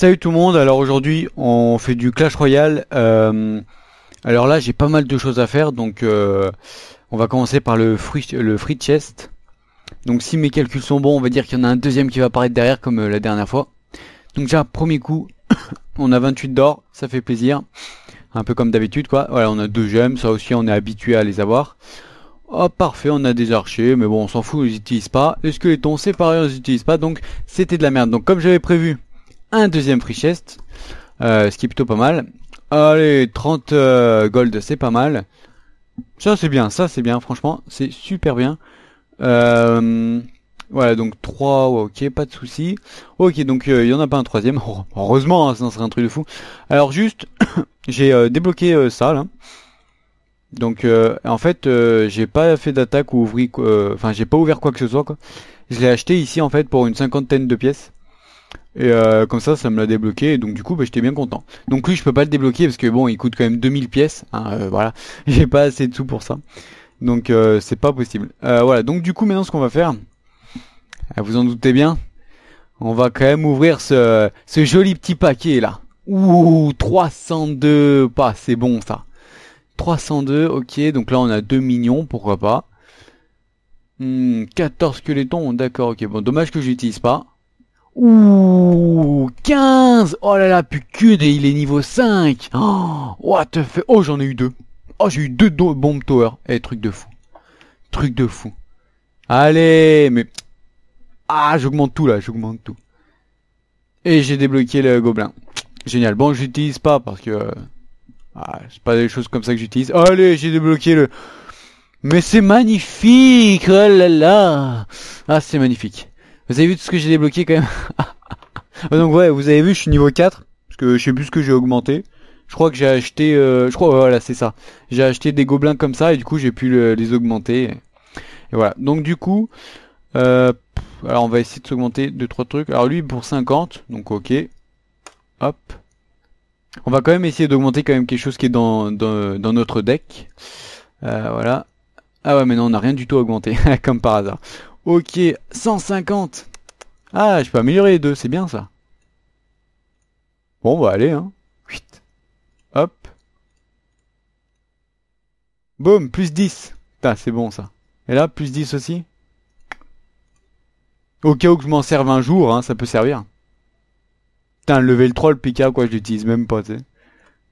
Salut tout le monde, alors aujourd'hui on fait du Clash Royale. Euh, alors là j'ai pas mal de choses à faire, donc euh, on va commencer par le free, le free chest. Donc si mes calculs sont bons, on va dire qu'il y en a un deuxième qui va apparaître derrière comme euh, la dernière fois. Donc déjà premier coup, on a 28 d'or, ça fait plaisir. Un peu comme d'habitude quoi. Voilà, on a deux gemmes, ça aussi on est habitué à les avoir. Oh parfait, on a des archers, mais bon on s'en fout, on les utilise pas. Les squelettons c'est pareil, on les utilise pas, donc c'était de la merde. Donc comme j'avais prévu, un deuxième free chest, euh, ce qui est plutôt pas mal. Allez, 30 euh, gold, c'est pas mal. Ça c'est bien, ça c'est bien, franchement, c'est super bien. Euh, voilà, donc 3, ok, pas de souci. Ok, donc il y en a pas un troisième, heureusement, hein, sinon ça serait un truc de fou. Alors juste, j'ai débloqué ça là. Donc en fait j'ai pas fait d'attaque ou ouvri enfin j'ai pas ouvert quoi que ce soit quoi. Je l'ai acheté ici en fait pour une cinquantaine de pièces. Et euh, comme ça, ça me l'a débloqué. donc du coup, bah, j'étais bien content. Donc lui, je peux pas le débloquer parce que bon, il coûte quand même 2000 pièces. Hein, euh, voilà, j'ai pas assez de sous pour ça. Donc euh, c'est pas possible. voilà. Donc du coup, maintenant, ce qu'on va faire, ah, vous en doutez bien, on va quand même ouvrir ce, ce joli petit paquet là. Ouh, 302 pas, c'est bon ça. 302, ok. Donc là, on a 2 millions, pourquoi pas. 14 hmm, squelettons, d'accord, ok. Bon, dommage que j'utilise pas. Ouh, 15 Oh là là, plus que il est niveau 5 Oh, what the fuck Oh, j'en ai eu deux. Oh, j'ai eu deux bombes tower. Eh, truc de fou. Truc de fou. Allez, mais... Ah, j'augmente tout là, j'augmente tout. Et j'ai débloqué le gobelin. Génial. Bon, j'utilise pas parce que... Euh, ah, c'est pas des choses comme ça que j'utilise. Allez, j'ai débloqué le... Mais c'est magnifique Oh là là Ah, c'est magnifique. Vous avez vu tout ce que j'ai débloqué quand même ah, Donc ouais, vous avez vu, je suis niveau 4, parce que je sais plus ce que j'ai augmenté. Je crois que j'ai acheté, euh, je crois, voilà, c'est ça. J'ai acheté des gobelins comme ça, et du coup j'ai pu les augmenter. Et, voilà, donc du coup, euh, alors on va essayer de s'augmenter 2-3 trucs. Alors lui pour 50, donc ok. Hop. On va quand même essayer d'augmenter quand même quelque chose qui est dans, notre deck. Euh, voilà. Ah ouais, mais non, on n'a rien du tout augmenté, comme par hasard. Ok, 150. Ah, je peux améliorer les deux, c'est bien ça. Bon, on va bah, aller, hein. Hop. Boum, plus 10. Putain, c'est bon ça. Et là, plus 10 aussi. Au cas où je m'en serve un jour, hein, ça peut servir. Putain, level 3, le Pika, quoi, je l'utilise même pas, tu sais.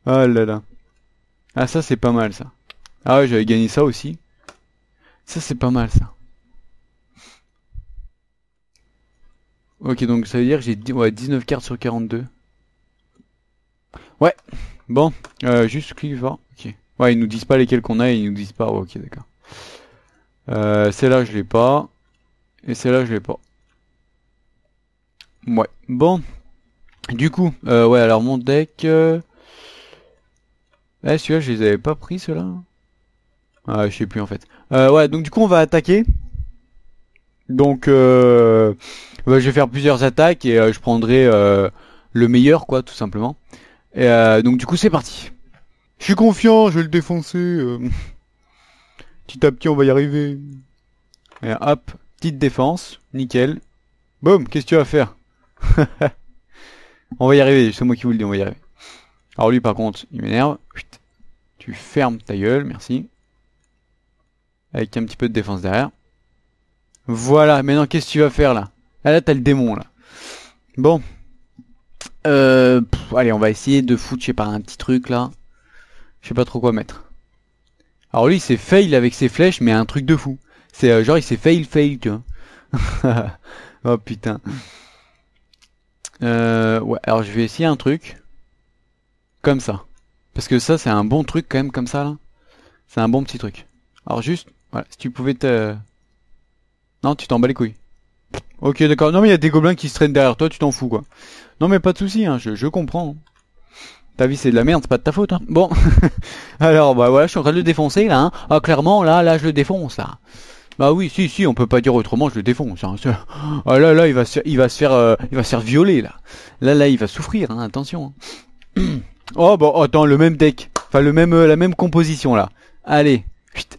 Oh là là. Ah, ça, c'est pas mal, ça. Ah ouais, j'avais gagné ça aussi. Ça, c'est pas mal, ça. Ok, donc ça veut dire que j'ai 19 cartes sur 42. Ouais, bon, euh, juste clique voir. Ok. Ouais, ils nous disent pas lesquels qu'on a et ils nous disent pas. ok, d'accord. Euh, celle-là, je l'ai pas. Et celle-là, je l'ai pas. Ouais, bon. Du coup, euh, ouais, alors mon deck... Euh, eh, celui-là, je les avais pas pris, ceux-là. Ah, je sais plus, en fait. ouais, donc du coup, on va attaquer. Donc euh, bah, je vais faire plusieurs attaques et euh, je prendrai euh, le meilleur quoi tout simplement. Et, euh, donc du coup c'est parti. Je suis confiant, je vais le défoncer. Petit à petit on va y arriver. hop, petite défense, nickel. Boum, qu'est-ce que tu vas faire On va y arriver, c'est moi qui vous le dis, on va y arriver. Alors lui par contre, il m'énerve. Tu fermes ta gueule, merci. Avec un petit peu de défense derrière. Voilà, maintenant qu'est-ce que tu vas faire là ah, Là, t'as le démon là. Bon. Euh, allez, on va essayer de foutre, je sais pas, un petit truc là. Je sais pas trop quoi mettre. Alors lui, il s'est fail avec ses flèches, mais un truc de fou. C'est euh, genre, il s'est fail, fail, tu vois. oh putain. Euh, ouais, alors je vais essayer un truc. Comme ça. Parce que ça, c'est un bon truc quand même, comme ça là. C'est un bon petit truc. Alors juste, voilà, si tu pouvais te... Non, tu t'en bats les couilles. Ok, d'accord. Non, mais il y a des gobelins qui se traînent derrière toi, tu t'en fous, quoi. Non, mais pas de soucis, hein, je, comprends. Ta vie c'est de la merde, c'est pas de ta faute. Hein. Bon, alors bah voilà, je suis en train de le défoncer là. Hein. Ah clairement là, là je le défonce là. Bah oui, si si, on peut pas dire autrement, je le défonce. Ah là là, il va se, il va se faire, euh, il va se faire violer là. Là là, il va souffrir. attention. oh bah attends, le même deck, enfin le même, euh, la même composition là. Allez,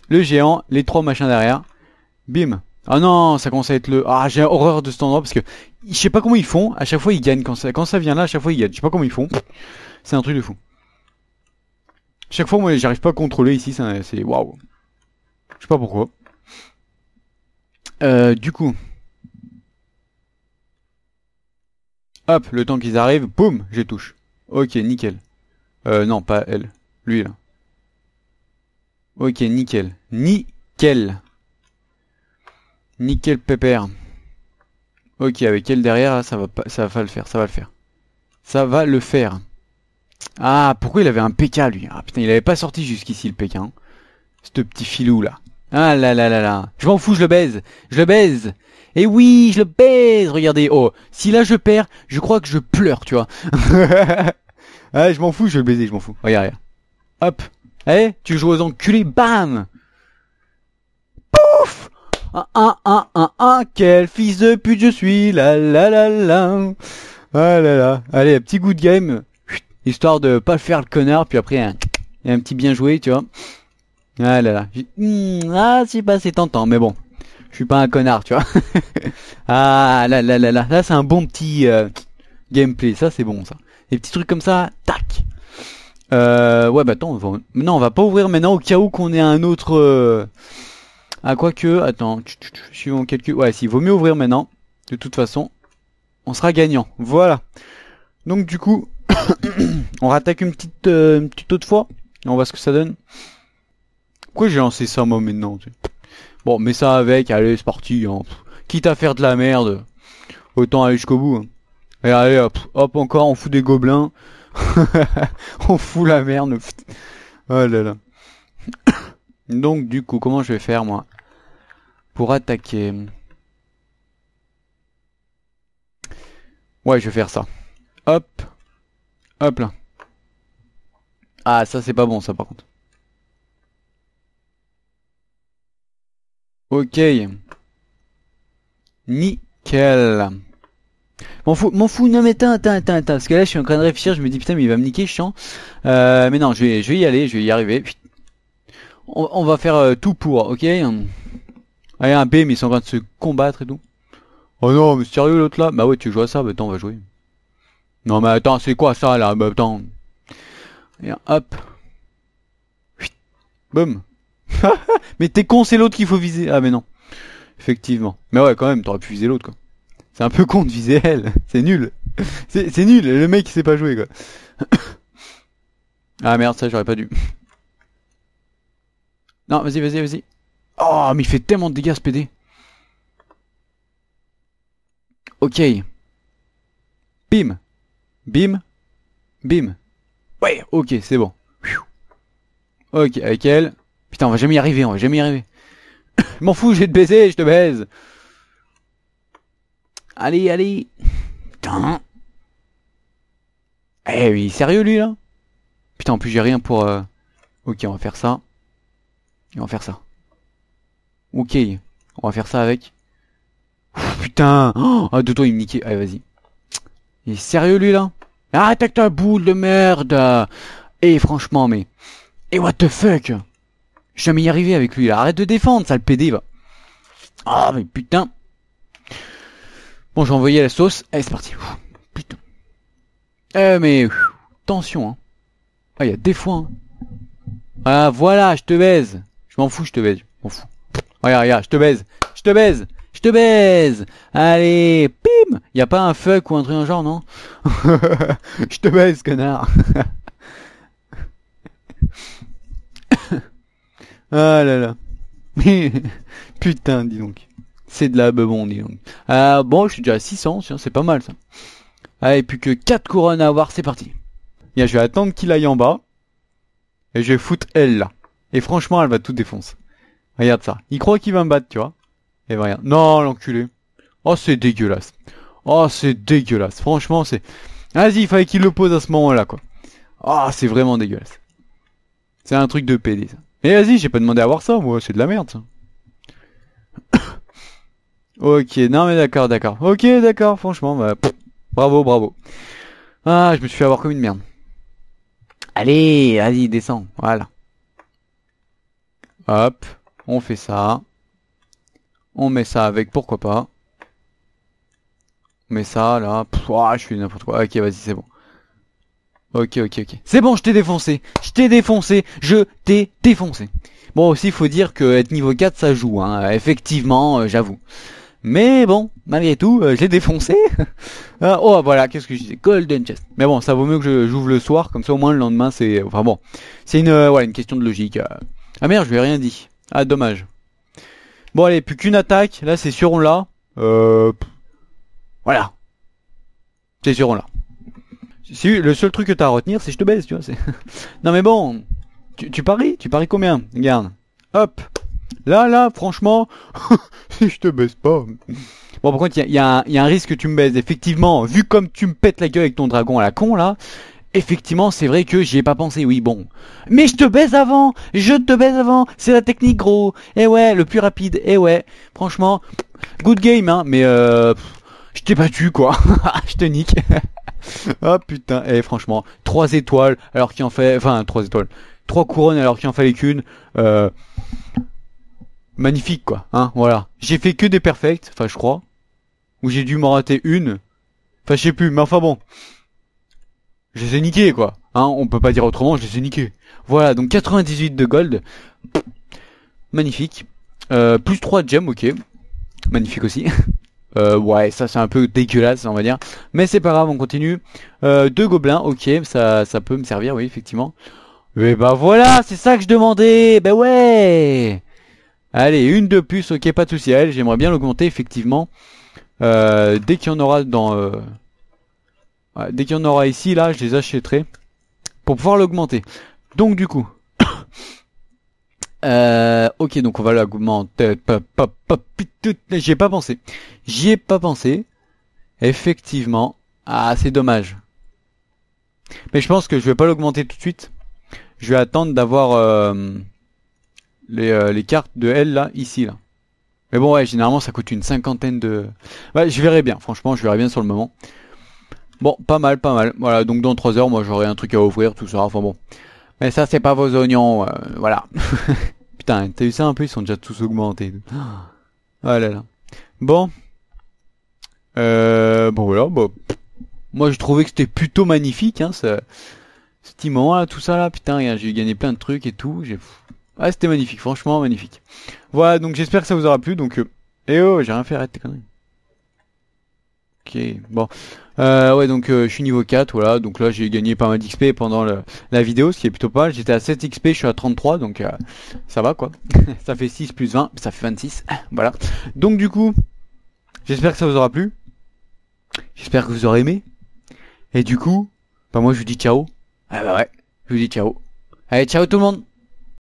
le géant, les trois machins derrière, bim. Ah non, ça commence à être le. Ah, j'ai horreur de cet endroit parce que je sais pas comment ils font. À chaque fois, ils gagnent. Quand ça, quand ça vient là, à chaque fois, ils gagnent. Je sais pas comment ils font. C'est un truc de fou. Chaque fois, moi, j'arrive pas à contrôler ici. C'est waouh. Je sais pas pourquoi. Euh, du coup. Hop, le temps qu'ils arrivent, boum, j'ai touche. Ok, nickel. Euh, non, pas elle. Lui, là. Ok, nickel. Nickel. Nickel pépère. Ok, avec elle derrière, ça va pas, ça va le faire, ça va le faire. Ça va le faire. Ah, pourquoi il avait un PK lui Ah putain, il avait pas sorti jusqu'ici le Pékin. Hein. Ce petit filou là. Ah là là là là. Je m'en fous, je le baise. Je le baise. Et eh oui, je le baise. Regardez. Oh, si là je perds, je crois que je pleure, tu vois. ah, je m'en fous, je vais le baiser, je m'en fous. Regarde, regarde. Hop. Eh, tu joues aux enculés, bam. Pouf ah ah, ah ah ah ah quel fils de pute je suis, la la la la. Ah là là. Allez, petit de game, histoire de pas faire le connard, puis après un, petit bien joué, tu vois. Ah là là. Hmm, ah, c'est pas, c'est tentant, mais bon. Je suis pas un connard, tu vois. ah là là là là. Là, c'est un bon petit euh, gameplay. Ça, c'est bon, ça. les petits trucs comme ça, tac. Euh, ouais, bah attends, non, on va pas ouvrir maintenant au cas où qu'on ait un autre. Euh, ah, quoique, attends, suivons calcul. Ouais, s'il vaut mieux ouvrir maintenant, de toute façon, on sera gagnant. Voilà. Donc du coup, on rattaque une petite, euh, une petite autre fois, on voit ce que ça donne. Pourquoi j'ai lancé ça moi maintenant Bon, mais ça avec, allez, c'est parti. Hein, Quitte à faire de la merde, autant aller jusqu'au bout. Hein. Et allez, hop, hop, encore, on fout des gobelins. on fout la merde. Oh là là. Donc du coup, comment je vais faire moi pour attaquer. Ouais, je vais faire ça. Hop. Hop là. Ah, ça c'est pas bon ça par contre. Ok. Nickel. M'en fous, m'en fous, non mais attends, parce que là je suis en train de réfléchir, je me dis putain mais il va me niquer, chiant. Euh, mais non, je vais, je vais y aller, je vais y arriver. On, va faire euh, tout pour, ok ah a un B, mais ils sont en train de se combattre et tout. Oh non, mais sérieux l'autre là Bah ouais, tu joues à ça, bah attends, on va jouer. Non mais attends, c'est quoi ça là Bah attends. Et hop. Boum. mais t'es con, c'est l'autre qu'il faut viser. Ah mais non. Effectivement. Mais ouais, quand même, t'aurais pu viser l'autre quoi. C'est un peu con de viser elle. C'est nul. C'est nul, le mec il sait pas jouer quoi. ah merde, ça j'aurais pas dû. Non, vas-y, vas-y, vas-y. Oh, mais il fait tellement de dégâts ce PD. Ok. Bim. Bim. Bim. Ouais, ok, c'est bon. Ok, avec elle. Putain, on va jamais y arriver, on va jamais y arriver. M'en fous, j'ai te baiser, je te baise. Allez, allez. Putain. Eh, oui sérieux lui là Putain, en plus j'ai rien pour... Euh, ok, on va faire ça. Et on va faire ça. Ok, on va faire ça avec... putain oh, Ah, Dodo, il me niquait. Allez, vas-y. Il est sérieux, lui, là Arrête ah, avec ta boule de merde Et eh, franchement, mais... Et eh, what the fuck Jamais y arriver avec lui, là. Arrête de défendre, le PD, va. Ah, mais putain Bon, j'ai envoyé la sauce. Allez, c'est parti. putain. Eh, mais... tension, hein. Ah, il y a des fois, hein. Ah, voilà, je te baise. Je m'en fous, je te baise. Je m'en fous. Regarde, regarde, je te baise. Je te baise. Je te baise. Allez, pim. Y a pas un fuck ou un truc en genre, non Je te baise, connard. Ah là là. Putain, dis donc. C'est de la bebon, dis donc. Ah bon, je suis déjà à 600, c'est pas mal ça. Allez, plus que 4 couronnes à avoir, c'est parti. Bien, je vais attendre qu'il aille en bas. Et je vais foutre elle là. Et franchement, elle va tout défoncer. Regarde ça. Il croit qu'il va me battre, tu vois. Et ben regarde. Non, l'enculé. Oh, c'est dégueulasse. Oh, c'est dégueulasse. Franchement, c'est... Vas-y, il fallait qu'il le pose à ce moment-là, quoi. Ah, oh, c'est vraiment dégueulasse. C'est un truc de pédé, ça. Mais vas-y, j'ai pas demandé à voir ça, moi. C'est de la merde, ça. ok, non, mais d'accord, d'accord. Ok, d'accord, franchement, bah, bravo, bravo. Ah, je me suis fait avoir comme une merde. Allez, vas-y, descends. Voilà. Hop. On fait ça. On met ça avec, pourquoi pas. On met ça, là. Pff, je suis n'importe quoi. Ok, vas-y, c'est bon. Ok, ok, ok. C'est bon, je t'ai défoncé. Je t'ai défoncé. Je t'ai défoncé. Bon, aussi, il faut dire que être niveau 4, ça joue. Hein. Effectivement, euh, j'avoue. Mais bon, malgré tout, j'ai euh, je l'ai défoncé. Euh, oh, voilà, qu'est-ce que je disais Golden chest. Mais bon, ça vaut mieux que j'ouvre le soir. Comme ça, au moins, le lendemain, c'est... Enfin bon, c'est une, une question de logique. Ah merde, je lui ai rien dit. Ah, dommage. Bon, allez, plus qu'une attaque. Là, c'est sûr, on l'a. Euh, voilà. C'est sûr, on l'a. Si, le seul truc que t'as à retenir, c'est je te baise tu vois. non, mais bon. Tu, paries Tu paries combien Regarde. Hop. Là, là, franchement, si je te baise pas. Bon, par contre, il y a, un risque que tu me baises. Effectivement, vu comme tu me pètes la gueule avec ton dragon à la con, là, Effectivement, c'est vrai que j'y ai pas pensé, oui, bon. Mais je te baise avant Je te baise avant C'est la technique, gros Et eh ouais, le plus rapide, Et eh ouais. Franchement, good game, hein, mais euh, je t'ai battu, quoi. je te nique. oh putain, Et eh, franchement, 3 étoiles alors qu'il en fait... Enfin, trois étoiles. 3 couronnes alors qu'il en fallait qu'une. Euh, magnifique, quoi. Hein, voilà. J'ai fait que des perfects, enfin, je crois. Ou j'ai dû m'en rater une. Enfin, je sais plus, mais enfin bon je les ai niqués quoi. Hein, on peut pas dire autrement, je les ai niqués. Voilà, donc 98 de gold. magnifique. Euh, plus 3 de gem, ok. Magnifique aussi. Euh, ouais, ça c'est un peu dégueulasse, on va dire. Mais c'est pas grave, on continue. Euh, deux gobelins, ok, ça, ça peut me servir, oui, effectivement. Et eh bah ben voilà, c'est ça que je demandais Bah ouais Allez, une de plus, ok, pas de souci. j'aimerais bien l'augmenter, effectivement. Euh, dès qu'il y en aura dans... Euh, dès qu'il y en aura ici, là, je les achèterai pour pouvoir l'augmenter. Donc du coup, euh, ok, donc on va l'augmenter. J'y ai pas pensé. J'y ai pas pensé. Effectivement. Ah, c'est dommage. Mais je pense que je vais pas l'augmenter tout de suite. Je vais attendre d'avoir euh, euh, les, cartes de L là, ici là. Mais bon, ouais, généralement ça coûte une cinquantaine de. Ouais, je verrai bien. Franchement, je verrai bien sur le moment. Bon, pas mal, pas mal. Voilà, donc dans 3 heures, moi j'aurai un truc à ouvrir, tout ça. Enfin bon. Mais ça, c'est pas vos oignons. Euh, voilà. Putain, t'as eu ça un peu, ils sont déjà tous augmentés. Voilà. Oh bon. Euh, bon voilà, bon. Moi j'ai trouvé que c'était plutôt magnifique, hein, ce, ce petit moment là, tout ça là. Putain, j'ai gagné plein de trucs et tout. J'ai... c'était magnifique, franchement magnifique. Voilà, donc j'espère que ça vous aura plu. Donc, euh... eh oh, j'ai rien fait, arrête tes conneries. Ok, bon. Euh, ouais, donc euh, je suis niveau 4, voilà. Donc là, j'ai gagné pas mal d'XP pendant la vidéo, ce qui est plutôt pas mal. J'étais à 7 XP, je suis à 33, donc euh, ça va quoi. ça fait 6 plus 20, ça fait 26. voilà. Donc du coup, j'espère que ça vous aura plu. J'espère que vous aurez aimé. Et du coup, bah moi je vous dis ciao. Ah bah ouais, je vous dis ciao. Allez, ciao tout le monde